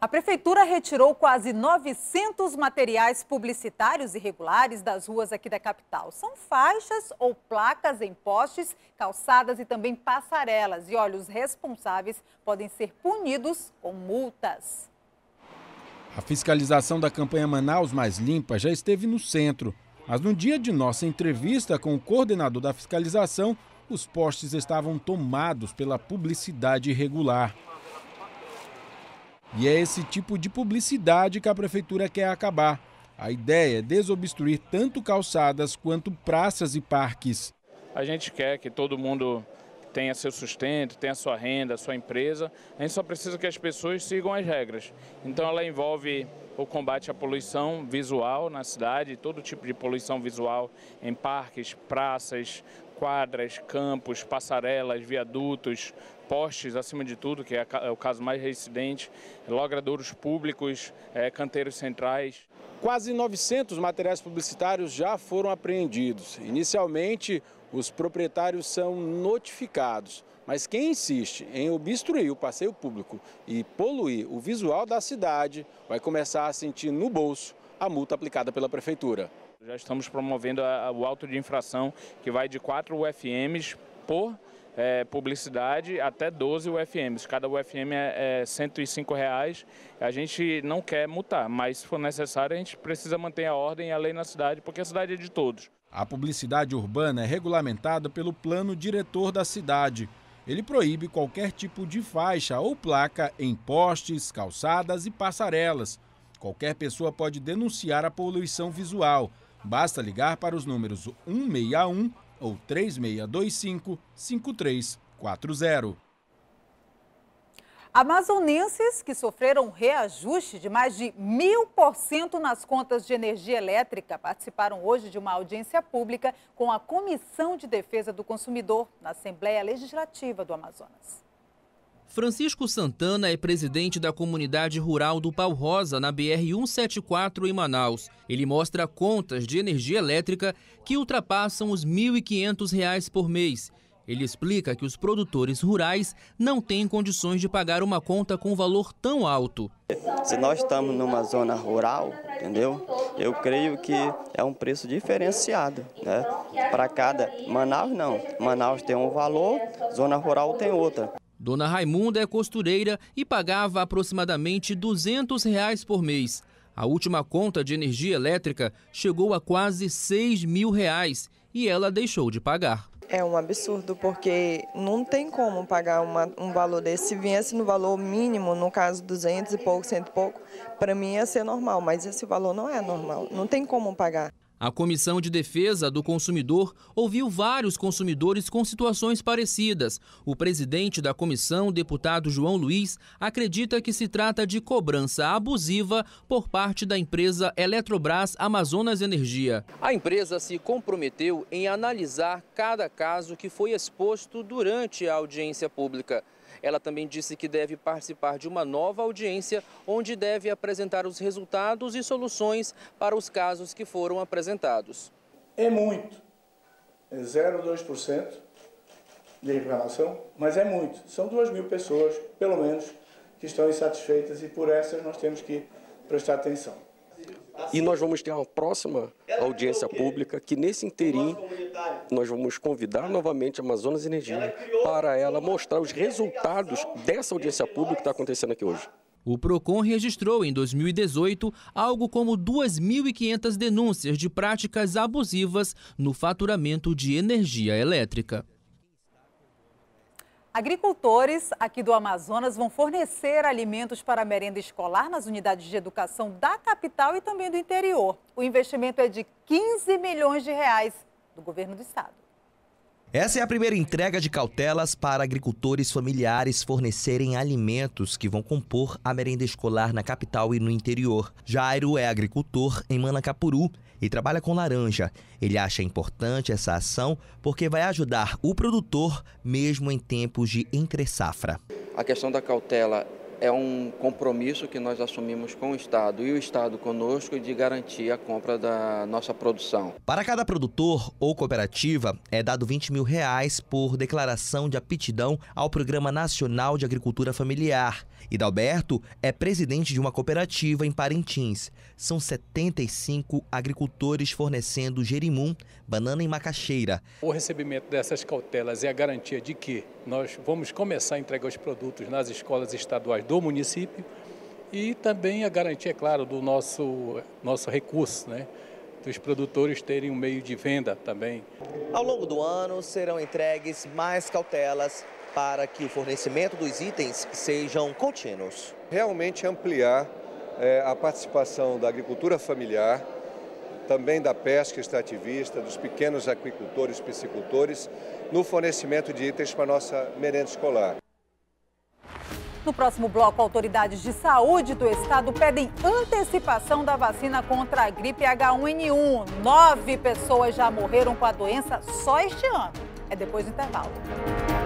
A prefeitura retirou quase 900 materiais publicitários irregulares das ruas aqui da capital. São faixas ou placas em postes, calçadas e também passarelas. E olha, os responsáveis podem ser punidos com multas. A fiscalização da campanha Manaus Mais Limpa já esteve no centro. Mas no dia de nossa entrevista com o coordenador da fiscalização, os postes estavam tomados pela publicidade irregular. E é esse tipo de publicidade que a prefeitura quer acabar. A ideia é desobstruir tanto calçadas quanto praças e parques. A gente quer que todo mundo tenha seu sustento, tenha sua renda, sua empresa. A gente só precisa que as pessoas sigam as regras. Então ela envolve o combate à poluição visual na cidade, todo tipo de poluição visual em parques, praças, quadras, campos, passarelas, viadutos, postes, acima de tudo, que é, é o caso mais recidente, logradouros públicos, é, canteiros centrais. Quase 900 materiais publicitários já foram apreendidos. Inicialmente, os proprietários são notificados. Mas quem insiste em obstruir o passeio público e poluir o visual da cidade vai começar a sentir no bolso a multa aplicada pela Prefeitura. Já estamos promovendo o auto de infração que vai de 4 UFMs por é, publicidade até 12 UFMs. Cada UFM é, é 105 reais. A gente não quer multar, mas se for necessário, a gente precisa manter a ordem e a lei na cidade, porque a cidade é de todos. A publicidade urbana é regulamentada pelo plano diretor da cidade. Ele proíbe qualquer tipo de faixa ou placa em postes, calçadas e passarelas. Qualquer pessoa pode denunciar a poluição visual. Basta ligar para os números 161 ou 3625 5340. Amazonenses que sofreram reajuste de mais de mil por cento nas contas de energia elétrica participaram hoje de uma audiência pública com a Comissão de Defesa do Consumidor na Assembleia Legislativa do Amazonas. Francisco Santana é presidente da comunidade rural do Pau Rosa, na BR-174, em Manaus. Ele mostra contas de energia elétrica que ultrapassam os R$ 1.500 por mês ele explica que os produtores rurais não têm condições de pagar uma conta com valor tão alto. Se nós estamos numa zona rural, entendeu? Eu creio que é um preço diferenciado, né? Para cada Manaus não. Manaus tem um valor, zona rural tem outra. Dona Raimunda é costureira e pagava aproximadamente 200 reais por mês. A última conta de energia elétrica chegou a quase 6 mil reais e ela deixou de pagar. É um absurdo, porque não tem como pagar uma, um valor desse. Se viesse no valor mínimo, no caso 200 e pouco, cento e pouco, para mim ia ser normal, mas esse valor não é normal, não tem como pagar. A Comissão de Defesa do Consumidor ouviu vários consumidores com situações parecidas. O presidente da comissão, deputado João Luiz, acredita que se trata de cobrança abusiva por parte da empresa Eletrobras Amazonas Energia. A empresa se comprometeu em analisar cada caso que foi exposto durante a audiência pública. Ela também disse que deve participar de uma nova audiência, onde deve apresentar os resultados e soluções para os casos que foram apresentados. É muito, é 0,2% de reclamação, mas é muito. São 2 mil pessoas, pelo menos, que estão insatisfeitas e por essas nós temos que prestar atenção. E nós vamos ter uma próxima audiência pública que nesse interim nós vamos convidar novamente a Amazonas Energia para ela mostrar os resultados dessa audiência pública que está acontecendo aqui hoje. O PROCON registrou em 2018 algo como 2.500 denúncias de práticas abusivas no faturamento de energia elétrica. Agricultores aqui do Amazonas vão fornecer alimentos para a merenda escolar nas unidades de educação da capital e também do interior. O investimento é de 15 milhões de reais do governo do estado. Essa é a primeira entrega de cautelas para agricultores familiares fornecerem alimentos que vão compor a merenda escolar na capital e no interior. Jairo é agricultor em Manacapuru e trabalha com laranja. Ele acha importante essa ação porque vai ajudar o produtor mesmo em tempos de entre-safra. A questão da cautela é um compromisso que nós assumimos com o Estado e o Estado conosco de garantir a compra da nossa produção. Para cada produtor ou cooperativa, é dado 20 mil reais por declaração de aptidão ao Programa Nacional de Agricultura Familiar. Hidalberto é presidente de uma cooperativa em Parintins. São 75 agricultores fornecendo gerimum, banana e macaxeira. O recebimento dessas cautelas é a garantia de que nós vamos começar a entregar os produtos nas escolas estaduais do município e também a garantia, é claro, do nosso, nosso recurso, né? dos produtores terem um meio de venda também. Ao longo do ano serão entregues mais cautelas para que o fornecimento dos itens sejam contínuos. Realmente ampliar é, a participação da agricultura familiar, também da pesca extrativista, dos pequenos aquicultores, piscicultores, no fornecimento de itens para a nossa merenda escolar. No próximo bloco, autoridades de saúde do estado pedem antecipação da vacina contra a gripe H1N1. Nove pessoas já morreram com a doença só este ano. É depois do intervalo.